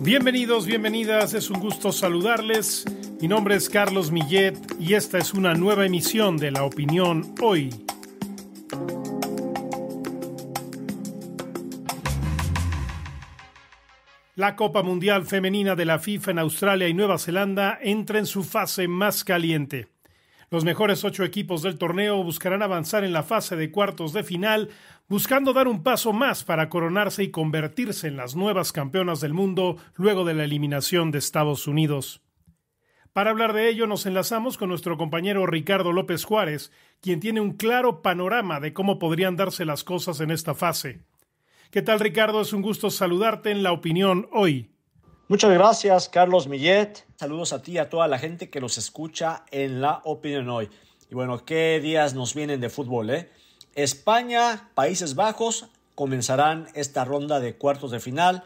Bienvenidos, bienvenidas, es un gusto saludarles. Mi nombre es Carlos Millet y esta es una nueva emisión de La Opinión Hoy. La Copa Mundial Femenina de la FIFA en Australia y Nueva Zelanda entra en su fase más caliente. Los mejores ocho equipos del torneo buscarán avanzar en la fase de cuartos de final, buscando dar un paso más para coronarse y convertirse en las nuevas campeonas del mundo luego de la eliminación de Estados Unidos. Para hablar de ello nos enlazamos con nuestro compañero Ricardo López Juárez, quien tiene un claro panorama de cómo podrían darse las cosas en esta fase. ¿Qué tal Ricardo? Es un gusto saludarte en la opinión hoy. Muchas gracias, Carlos Millet. Saludos a ti y a toda la gente que los escucha en La Opinión hoy. Y bueno, qué días nos vienen de fútbol, ¿eh? España, Países Bajos comenzarán esta ronda de cuartos de final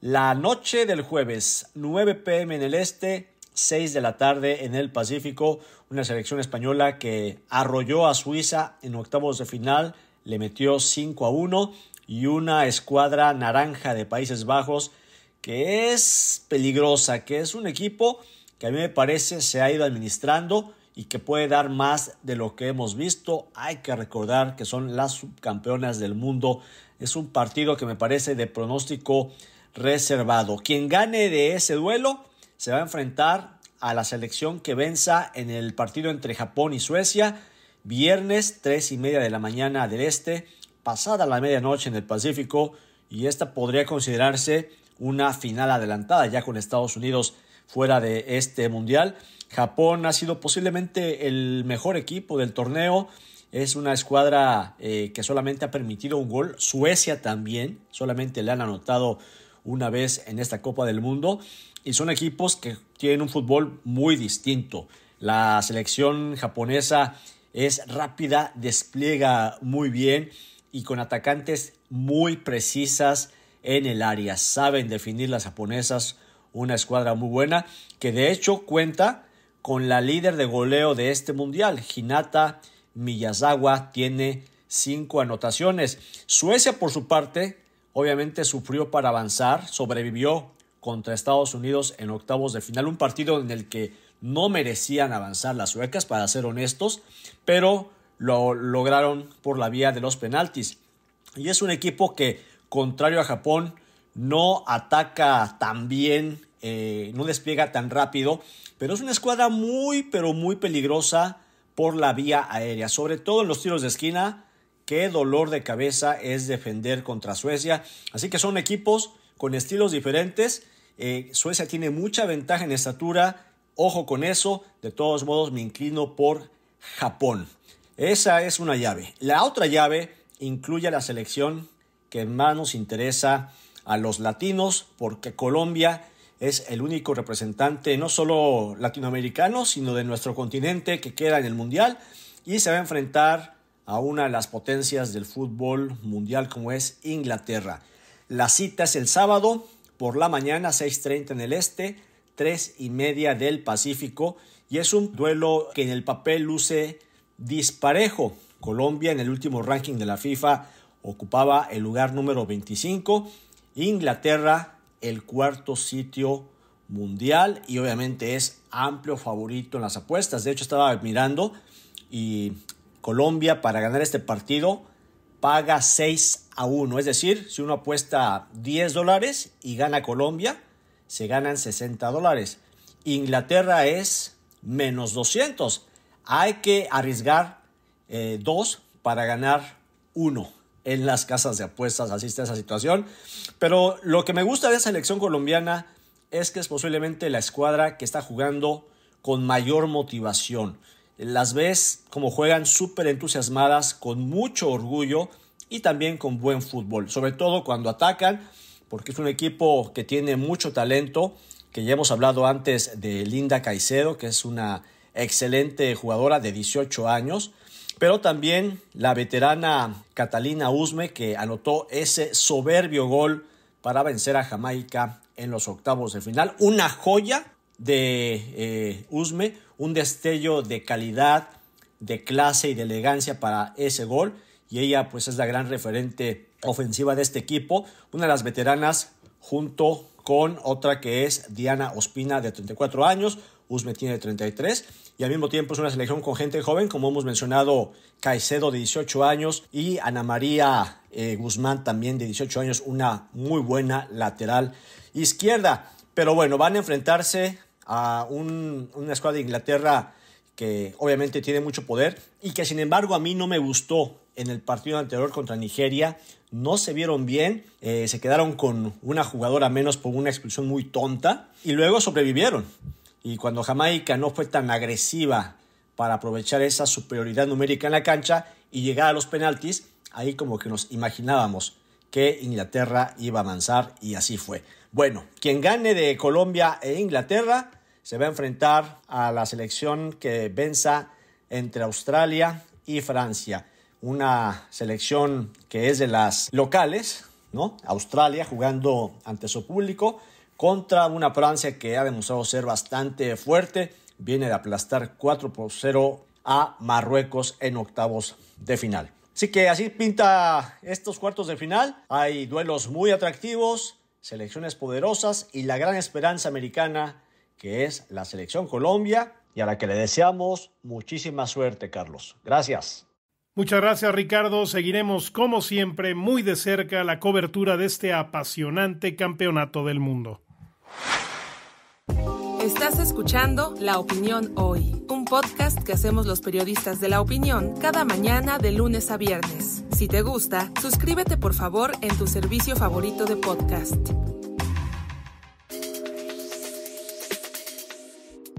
la noche del jueves, 9 pm en el este, 6 de la tarde en el Pacífico. Una selección española que arrolló a Suiza en octavos de final, le metió 5 a 1 y una escuadra naranja de Países Bajos que es peligrosa, que es un equipo que a mí me parece se ha ido administrando y que puede dar más de lo que hemos visto. Hay que recordar que son las subcampeonas del mundo. Es un partido que me parece de pronóstico reservado. Quien gane de ese duelo se va a enfrentar a la selección que venza en el partido entre Japón y Suecia, viernes 3 y media de la mañana del este, pasada la medianoche en el Pacífico, y esta podría considerarse una final adelantada ya con Estados Unidos fuera de este mundial. Japón ha sido posiblemente el mejor equipo del torneo. Es una escuadra eh, que solamente ha permitido un gol. Suecia también, solamente le han anotado una vez en esta Copa del Mundo. Y son equipos que tienen un fútbol muy distinto. La selección japonesa es rápida, despliega muy bien y con atacantes muy precisas en el área. Saben definir las japonesas, una escuadra muy buena que de hecho cuenta con la líder de goleo de este mundial, Hinata Miyazawa, tiene cinco anotaciones. Suecia, por su parte, obviamente sufrió para avanzar, sobrevivió contra Estados Unidos en octavos de final, un partido en el que no merecían avanzar las suecas, para ser honestos, pero lo lograron por la vía de los penaltis. Y es un equipo que contrario a Japón, no ataca tan bien, eh, no despliega tan rápido, pero es una escuadra muy, pero muy peligrosa por la vía aérea, sobre todo en los tiros de esquina. Qué dolor de cabeza es defender contra Suecia. Así que son equipos con estilos diferentes. Eh, Suecia tiene mucha ventaja en estatura. Ojo con eso. De todos modos, me inclino por Japón. Esa es una llave. La otra llave incluye a la selección que más nos interesa a los latinos, porque Colombia es el único representante no solo latinoamericano, sino de nuestro continente que queda en el Mundial y se va a enfrentar a una de las potencias del fútbol mundial como es Inglaterra. La cita es el sábado por la mañana 6.30 en el este, tres y media del Pacífico y es un duelo que en el papel luce disparejo. Colombia en el último ranking de la FIFA ocupaba el lugar número 25, Inglaterra el cuarto sitio mundial y obviamente es amplio favorito en las apuestas. De hecho estaba mirando y Colombia para ganar este partido paga 6 a 1. Es decir, si uno apuesta 10 dólares y gana Colombia, se ganan 60 dólares. Inglaterra es menos 200. Hay que arriesgar 2 eh, para ganar 1 en las casas de apuestas, así está esa situación. Pero lo que me gusta de esa selección colombiana es que es posiblemente la escuadra que está jugando con mayor motivación. Las ves como juegan súper entusiasmadas, con mucho orgullo y también con buen fútbol, sobre todo cuando atacan, porque es un equipo que tiene mucho talento, que ya hemos hablado antes de Linda Caicedo, que es una excelente jugadora de 18 años, pero también la veterana Catalina Usme que anotó ese soberbio gol para vencer a Jamaica en los octavos de final. Una joya de eh, Usme, un destello de calidad, de clase y de elegancia para ese gol. Y ella pues es la gran referente ofensiva de este equipo, una de las veteranas junto con otra que es Diana Ospina de 34 años, Usme tiene 33 y al mismo tiempo es una selección con gente joven, como hemos mencionado, Caicedo de 18 años y Ana María eh, Guzmán también de 18 años, una muy buena lateral izquierda. Pero bueno, van a enfrentarse a una escuadra de Inglaterra que obviamente tiene mucho poder y que sin embargo a mí no me gustó en el partido anterior contra Nigeria. No se vieron bien, eh, se quedaron con una jugadora menos por una expulsión muy tonta y luego sobrevivieron. Y cuando Jamaica no fue tan agresiva para aprovechar esa superioridad numérica en la cancha y llegar a los penaltis, ahí como que nos imaginábamos que Inglaterra iba a avanzar y así fue. Bueno, quien gane de Colombia e Inglaterra se va a enfrentar a la selección que venza entre Australia y Francia. Una selección que es de las locales, ¿no? Australia jugando ante su público contra una Francia que ha demostrado ser bastante fuerte. Viene de aplastar 4 por 0 a Marruecos en octavos de final. Así que así pinta estos cuartos de final. Hay duelos muy atractivos, selecciones poderosas y la gran esperanza americana que es la selección Colombia y a la que le deseamos muchísima suerte, Carlos. Gracias. Muchas gracias, Ricardo. Seguiremos, como siempre, muy de cerca la cobertura de este apasionante campeonato del mundo. Estás escuchando La Opinión Hoy, un podcast que hacemos los periodistas de la opinión cada mañana de lunes a viernes. Si te gusta, suscríbete por favor en tu servicio favorito de podcast.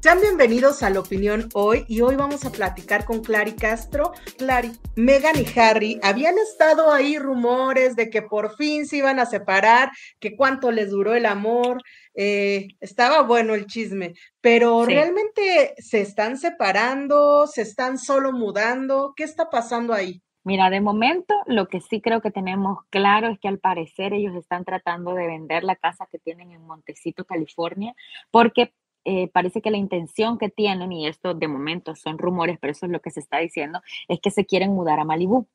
Sean bienvenidos a La Opinión Hoy y hoy vamos a platicar con Clary Castro. Clary, Megan y Harry, habían estado ahí rumores de que por fin se iban a separar, que cuánto les duró el amor, eh, estaba bueno el chisme, pero realmente se están separando, se están solo mudando, ¿qué está pasando ahí? Mira, de momento lo que sí creo que tenemos claro es que al parecer ellos están tratando de vender la casa que tienen en Montecito, California, porque eh, parece que la intención que tienen, y esto de momento son rumores, pero eso es lo que se está diciendo, es que se quieren mudar a Malibu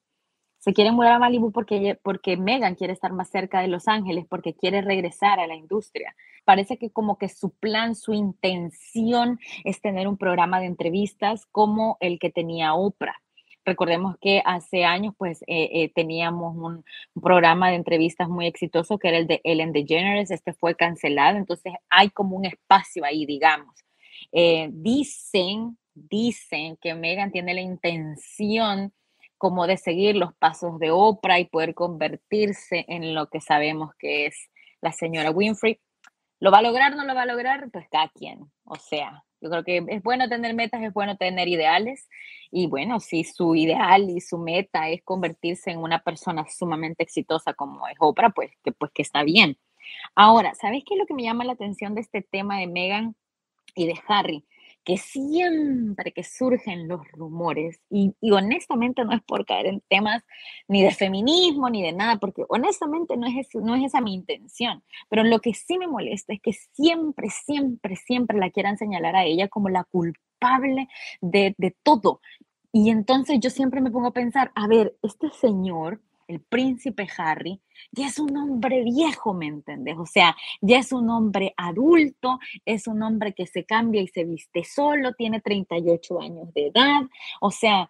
se quieren mudar a Malibu porque, porque Megan quiere estar más cerca de Los Ángeles, porque quiere regresar a la industria. Parece que como que su plan, su intención es tener un programa de entrevistas como el que tenía Oprah. Recordemos que hace años pues eh, eh, teníamos un, programa de entrevistas muy exitoso que era el de Ellen DeGeneres, este fue cancelado, entonces hay como un espacio ahí, digamos. Eh, dicen, dicen que Megan tiene la intención como de seguir los pasos de Oprah y poder convertirse en lo que sabemos que es la señora Winfrey. ¿Lo va a lograr no lo va a lograr? Pues cada quien. O sea, yo creo que es bueno tener metas, es bueno tener ideales. Y bueno, si su ideal y su meta es convertirse en una persona sumamente exitosa como es Oprah, pues que, pues que está bien. Ahora, ¿sabes qué es lo que me llama la atención de este tema de Megan y de Harry? que siempre que surgen los rumores, y, honestamente no es por caer en temas ni de feminismo ni de nada, porque honestamente no es, eso, no es esa mi intención, pero lo que sí me molesta es que siempre, siempre, siempre la quieran señalar a ella como la culpable de, de todo. Y entonces yo siempre me pongo a pensar, a ver, este señor el príncipe Harry, ya es un hombre viejo, ¿me entiendes? O sea, ya es un hombre adulto, es un hombre que se cambia y se viste solo, tiene 38 años de edad, o sea,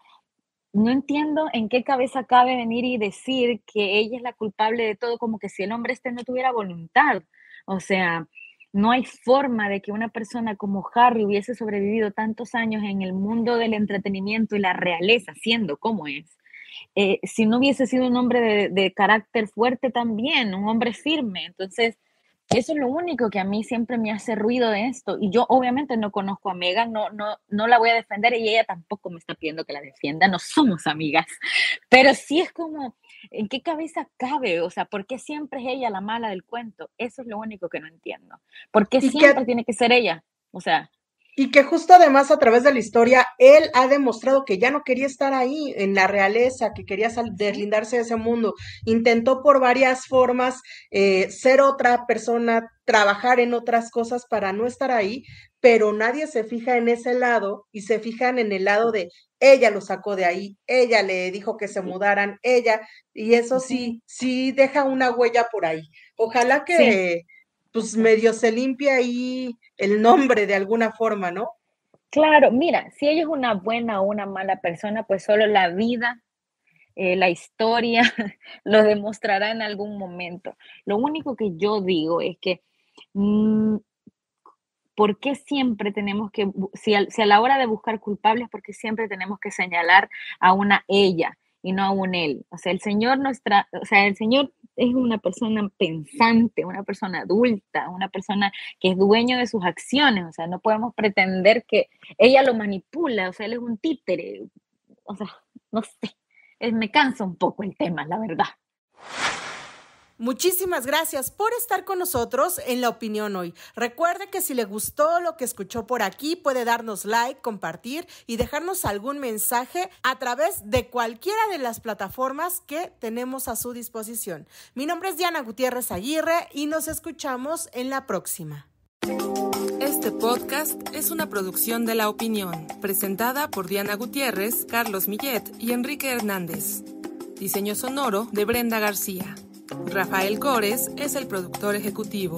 no entiendo en qué cabeza cabe venir y decir que ella es la culpable de todo, como que si el hombre este no tuviera voluntad, o sea... No hay forma de que una persona como Harry hubiese sobrevivido tantos años en el mundo del entretenimiento y la realeza, siendo como es, eh, si no hubiese sido un hombre de, carácter fuerte también, un hombre firme. Entonces, eso es lo único que a mí siempre me hace ruido de esto. Y yo obviamente no conozco a Megan, no, no, no la voy a defender y ella tampoco me está pidiendo que la defienda, no somos amigas. Pero sí es como, ¿en qué cabeza cabe? O sea, ¿por qué siempre es ella la mala del cuento? Eso es lo único que no entiendo. ¿Por qué siempre tiene que ser ella? O sea... Y que justo además a través de la historia, él ha demostrado que ya no quería estar ahí en la realeza, que quería deslindarse de ese mundo. Intentó por varias formas eh, ser otra persona, trabajar en otras cosas para no estar ahí, pero nadie se fija en ese lado y se fijan en el lado de ella lo sacó de ahí, ella le dijo que se mudaran, ella, y eso sí, sí deja una huella por ahí. Ojalá que pues medio se limpia ahí el nombre de alguna forma, ¿no? Claro, mira, si ella es una buena o una mala persona, pues solo la vida, eh, la historia lo demostrará en algún momento. Lo único que yo digo es que, mm, ¿por qué siempre tenemos que, si a, la hora de buscar culpables, por qué siempre tenemos que señalar a una ella? y no a un él. O sea, el Señor nuestra, o sea, el Señor es una persona pensante, una persona adulta, una persona que es dueño de sus acciones, o sea, no podemos pretender que ella lo manipula, o sea, él es un títere, o sea, no sé, me cansa un poco el tema, la verdad. Muchísimas gracias por estar con nosotros en La Opinión Hoy. Recuerde que si le gustó lo que escuchó por aquí, puede darnos like, compartir y dejarnos algún mensaje a través de cualquiera de las plataformas que tenemos a su disposición. Mi nombre es Diana Gutiérrez Aguirre y nos escuchamos en la próxima. Este podcast es una producción de La Opinión, presentada por Diana Gutiérrez, Carlos Millet y Enrique Hernández. Diseño sonoro de Brenda García. Rafael Cores es el productor ejecutivo.